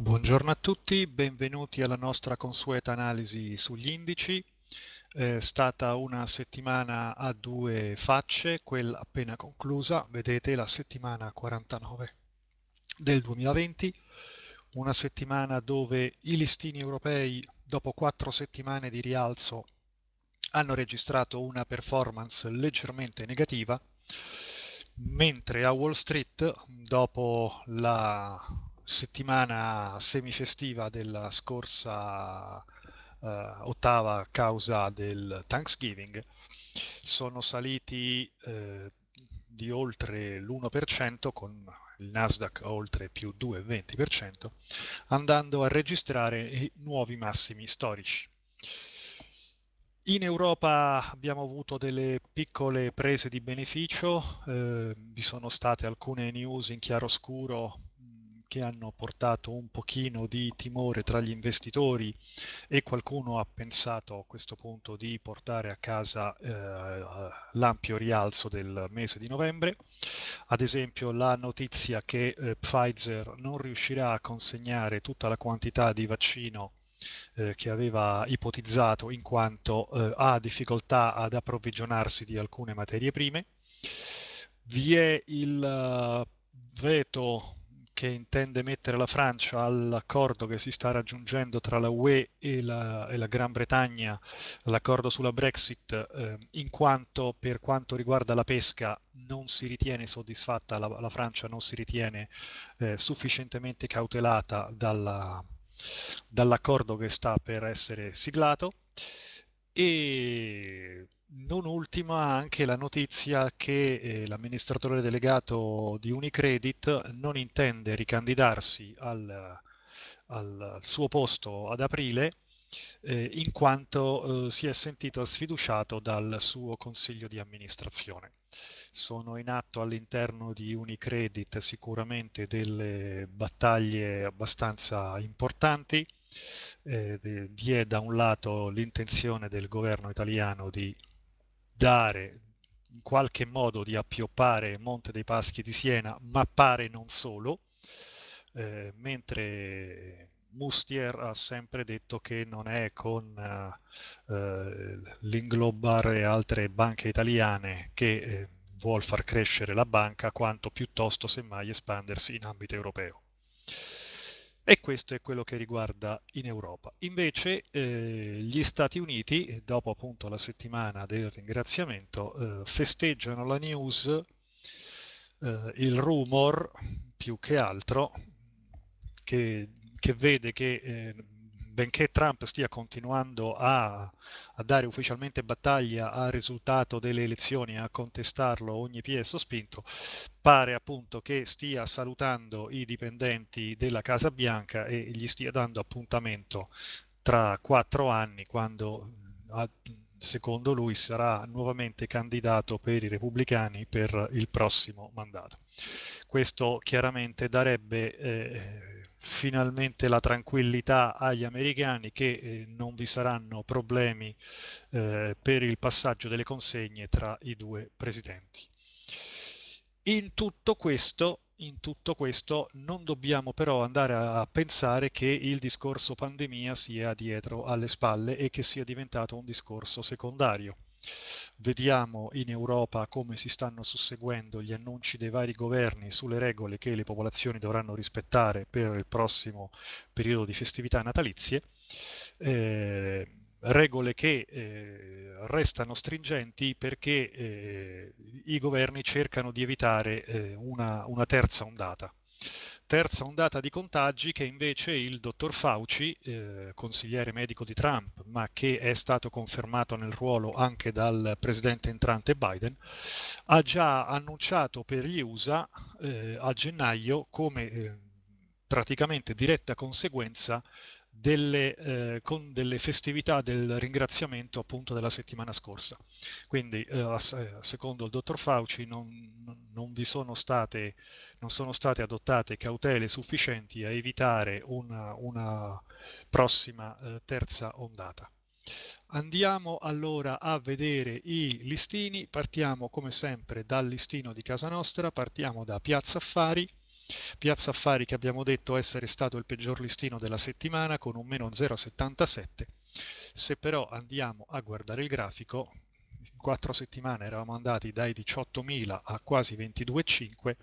Buongiorno a tutti, benvenuti alla nostra consueta analisi sugli indici. È stata una settimana a due facce, quella appena conclusa, vedete la settimana 49 del 2020, una settimana dove i listini europei dopo quattro settimane di rialzo hanno registrato una performance leggermente negativa, mentre a Wall Street dopo la settimana semifestiva della scorsa uh, ottava causa del Thanksgiving sono saliti uh, di oltre l'1% con il Nasdaq oltre più 2,20% andando a registrare i nuovi massimi storici. In Europa abbiamo avuto delle piccole prese di beneficio, eh, vi sono state alcune news in chiaroscuro che hanno portato un pochino di timore tra gli investitori e qualcuno ha pensato a questo punto di portare a casa eh, l'ampio rialzo del mese di novembre. Ad esempio la notizia che eh, Pfizer non riuscirà a consegnare tutta la quantità di vaccino eh, che aveva ipotizzato in quanto eh, ha difficoltà ad approvvigionarsi di alcune materie prime. Vi è il eh, veto che intende mettere la Francia all'accordo che si sta raggiungendo tra la UE e la, e la Gran Bretagna, l'accordo sulla Brexit, eh, in quanto per quanto riguarda la pesca non si ritiene soddisfatta, la, la Francia non si ritiene eh, sufficientemente cautelata dalla, dall'accordo che sta per essere siglato. E non ultima anche la notizia che eh, l'amministratore delegato di Unicredit non intende ricandidarsi al, al suo posto ad aprile eh, in quanto eh, si è sentito sfiduciato dal suo consiglio di amministrazione. Sono in atto all'interno di Unicredit sicuramente delle battaglie abbastanza importanti. Eh, vi è da un lato l'intenzione del governo italiano di dare in qualche modo di appioppare Monte dei Paschi di Siena, ma pare non solo, eh, mentre Mustier ha sempre detto che non è con eh, eh l'Inglobar altre banche italiane che eh, vuol far crescere la banca, quanto piuttosto semmai espandersi in ambito europeo. E questo è quello che riguarda in Europa. Invece eh, gli Stati Uniti, dopo appunto la settimana del ringraziamento, eh, festeggiano la news, eh, il rumor più che altro, che, che vede che eh, benché Trump stia continuando a, a, dare ufficialmente battaglia al risultato delle elezioni, a contestarlo ogni piesso spinto, pare appunto che stia salutando i dipendenti della Casa Bianca e gli stia dando appuntamento tra quattro anni quando secondo lui sarà nuovamente candidato per i repubblicani per il prossimo mandato. Questo chiaramente darebbe eh, finalmente la tranquillità agli americani che eh, non vi saranno problemi eh, per il passaggio delle consegne tra i due presidenti. In tutto questo in tutto questo non dobbiamo però andare a pensare che il discorso pandemia sia dietro alle spalle e che sia diventato un discorso secondario. Vediamo in Europa come si stanno susseguendo gli annunci dei vari governi sulle regole che le popolazioni dovranno rispettare per il prossimo periodo di festività natalizie. Eh, regole che eh, restano stringenti perché eh, i governi cercano di evitare eh, una, una terza ondata. Terza ondata di contagi che invece il dottor Fauci, eh, consigliere medico di Trump, ma che è stato confermato nel ruolo anche dal presidente entrante Biden, ha già annunciato per gli USA eh, a gennaio come eh, praticamente diretta conseguenza delle, eh, con delle festività del ringraziamento appunto della settimana scorsa. Quindi eh, eh secondo il dottor Fauci non, non, vi sono state, non sono state adottate cautele sufficienti a evitare una, una prossima eh, terza ondata. Andiamo allora a vedere i listini, partiamo come sempre dal listino di casa nostra, partiamo da Piazza Affari, Piazza Affari che abbiamo detto essere stato il peggior listino della settimana con un meno 0,77. Se però andiamo a guardare il grafico, in quattro settimane eravamo andati dai 18.000 a quasi 22.5,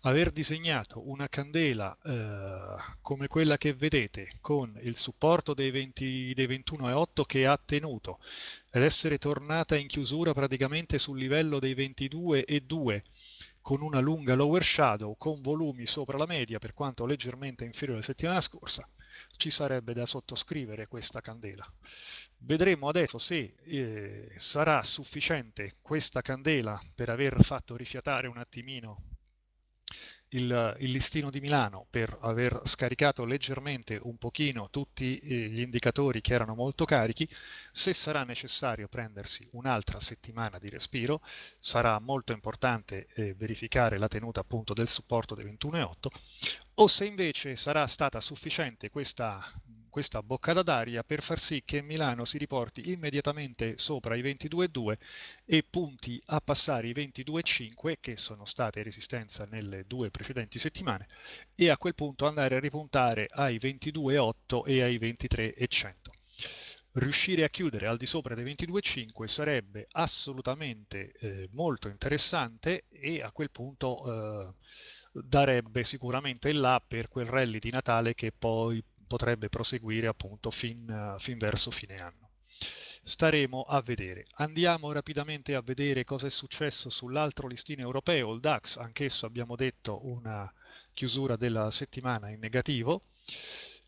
aver disegnato una candela eh, come quella che vedete con il supporto dei, 20, dei 21.8 che ha tenuto ed essere tornata in chiusura praticamente sul livello dei 22.2 con una lunga lower shadow, con volumi sopra la media, per quanto leggermente inferiore alla settimana scorsa, ci sarebbe da sottoscrivere questa candela. Vedremo adesso se eh, sarà sufficiente questa candela per aver fatto rifiatare un attimino il, il, listino di Milano per aver scaricato leggermente un pochino tutti eh, gli indicatori che erano molto carichi, se sarà necessario prendersi un'altra settimana di respiro, sarà molto importante eh, verificare la tenuta appunto del supporto del 21,8 o se invece sarà stata sufficiente questa questa boccata d'aria per far sì che Milano si riporti immediatamente sopra i 22,2 e punti a passare i 22,5 che sono state resistenza nelle due precedenti settimane e a quel punto andare a ripuntare ai 22,8 e ai 23,100 riuscire a chiudere al di sopra dei 22,5 sarebbe assolutamente eh, molto interessante e a quel punto eh, darebbe sicuramente il là per quel rally di Natale che poi potrebbe proseguire appunto fin, fin verso fine anno staremo a vedere. Andiamo rapidamente a vedere cosa è successo sull'altro listino europeo, il DAX, anch'esso abbiamo detto una chiusura della settimana in negativo.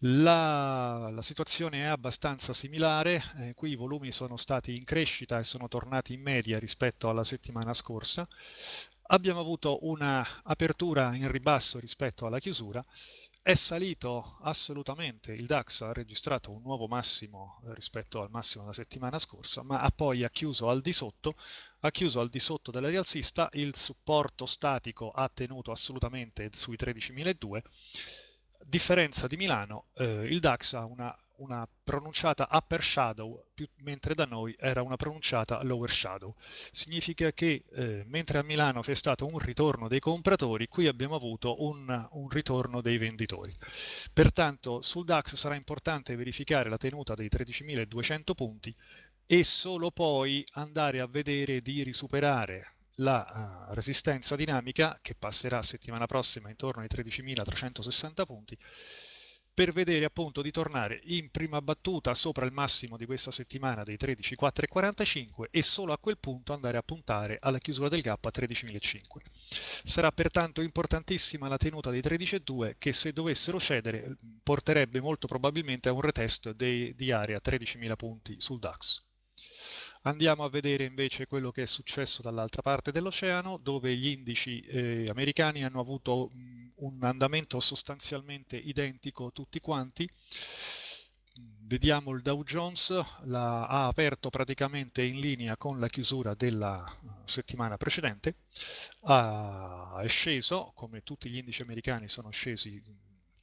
La, la situazione è abbastanza similare, eh, qui i volumi sono stati in crescita e sono tornati in media rispetto alla settimana scorsa. Abbiamo avuto un'apertura in ribasso rispetto alla chiusura, è salito assolutamente, il DAX ha registrato un nuovo massimo eh, rispetto al massimo della settimana scorsa, ma ha poi ha chiuso al di sotto, ha chiuso al di sotto della rialzista, il supporto statico ha tenuto assolutamente sui 13.002, differenza di Milano, eh, il DAX ha una una pronunciata upper shadow, più, mentre da noi era una pronunciata lower shadow. Significa che eh, mentre a Milano c'è stato un ritorno dei compratori, qui abbiamo avuto un, un, ritorno dei venditori. Pertanto sul DAX sarà importante verificare la tenuta dei 13.200 punti e solo poi andare a vedere di risuperare la uh, resistenza dinamica che passerà settimana prossima intorno ai 13.360 punti per vedere appunto di tornare in prima battuta sopra il massimo di questa settimana dei 13.445 e solo a quel punto andare a puntare alla chiusura del gap a 13.005. Sarà pertanto importantissima la tenuta dei 13.2 che se dovessero cedere porterebbe molto probabilmente a un retest dei, di area 13.000 punti sul DAX. Andiamo a vedere invece quello che è successo dall'altra parte dell'oceano, dove gli indici eh, americani hanno avuto mh, mm, un andamento sostanzialmente identico tutti quanti. Vediamo il Dow Jones, la, ha aperto praticamente in linea con la chiusura della eh, settimana precedente, ha, è sceso, come tutti gli indici americani sono scesi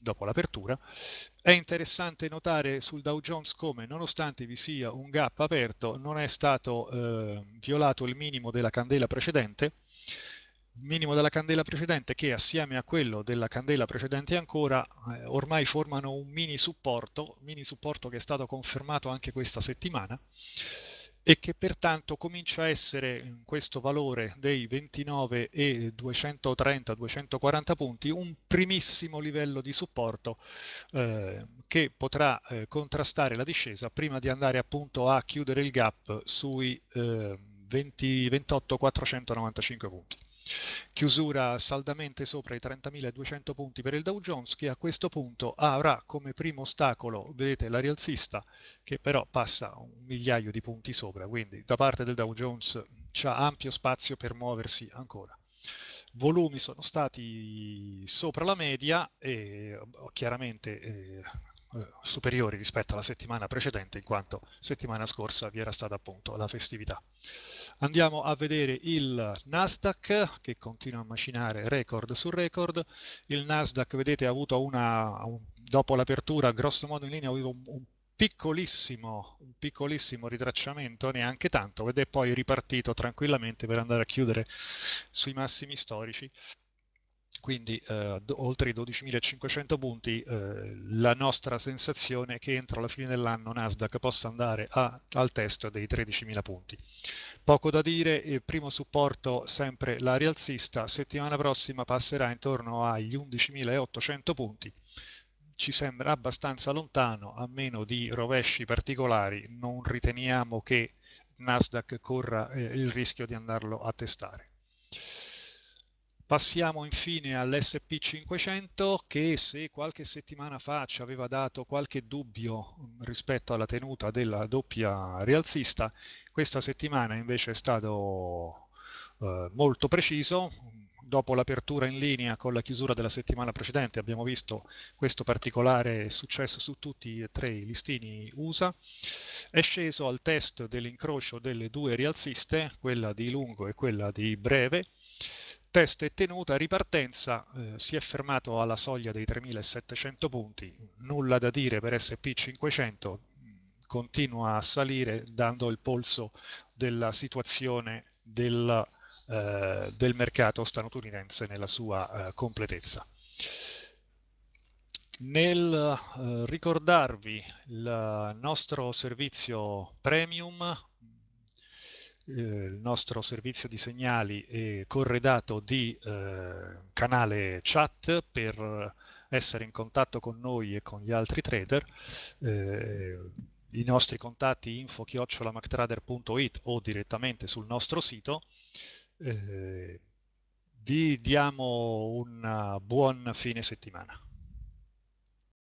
dopo l'apertura. È interessante notare sul Dow Jones come, nonostante vi sia un gap aperto, non è stato eh, violato il minimo della candela precedente, minimo della candela precedente che assieme a quello della candela precedente ancora eh, ormai formano un mini supporto, mini supporto che è stato confermato anche questa settimana e che pertanto comincia a essere in questo valore dei 29 e 230-240 punti un primissimo livello di supporto eh, che potrà eh, contrastare la discesa prima di andare appunto a chiudere il gap sui eh, 28-495 punti. Chiusura saldamente sopra i 30.200 punti per il Dow Jones che a questo punto avrà come primo ostacolo, vedete, la rialzista che però passa un migliaio di punti sopra, quindi da parte del Dow Jones c'è ampio spazio per muoversi ancora volumi sono stati sopra la media e chiaramente eh, eh, superiori rispetto alla settimana precedente in quanto settimana scorsa vi era stata appunto la festività. Andiamo a vedere il Nasdaq che continua a macinare record su record. Il Nasdaq, vedete, ha avuto una, un, dopo l'apertura, grosso modo in linea, ha avuto un, un piccolissimo, un piccolissimo ritracciamento, neanche tanto, ed è poi ripartito tranquillamente per andare a chiudere sui massimi storici quindi eh, oltre i 12.500 punti, eh, la nostra sensazione è che entro la fine dell'anno Nasdaq possa andare a, al test dei 13.000 punti. Poco da dire, eh, primo supporto sempre la rialzista, settimana prossima passerà intorno agli 11.800 punti, ci sembra abbastanza lontano, a meno di rovesci particolari, non riteniamo che Nasdaq corra eh, il rischio di andarlo a testare. Passiamo infine all'SP500 che se qualche settimana fa ci aveva dato qualche dubbio mm, rispetto alla tenuta della doppia rialzista, questa settimana invece è stato eh, molto preciso, dopo l'apertura in linea con la chiusura della settimana precedente abbiamo visto questo particolare successo su tutti e tre i listini USA, è sceso al test dell'incrocio delle due rialziste, quella di lungo e quella di breve, test e tenuta, ripartenza, eh, si è fermato alla soglia dei 3700 punti, nulla da dire per SP500, continua a salire dando il polso della situazione del, eh, del mercato statunitense nella sua eh, completezza. Nel eh, ricordarvi il nostro servizio premium eh, il nostro servizio di segnali è corredato di eh, canale chat per essere in contatto con noi e con gli altri trader. Eh, I nostri contatti info chiocciolamacktrader.it o direttamente sul nostro sito. Eh, vi diamo un buon fine settimana.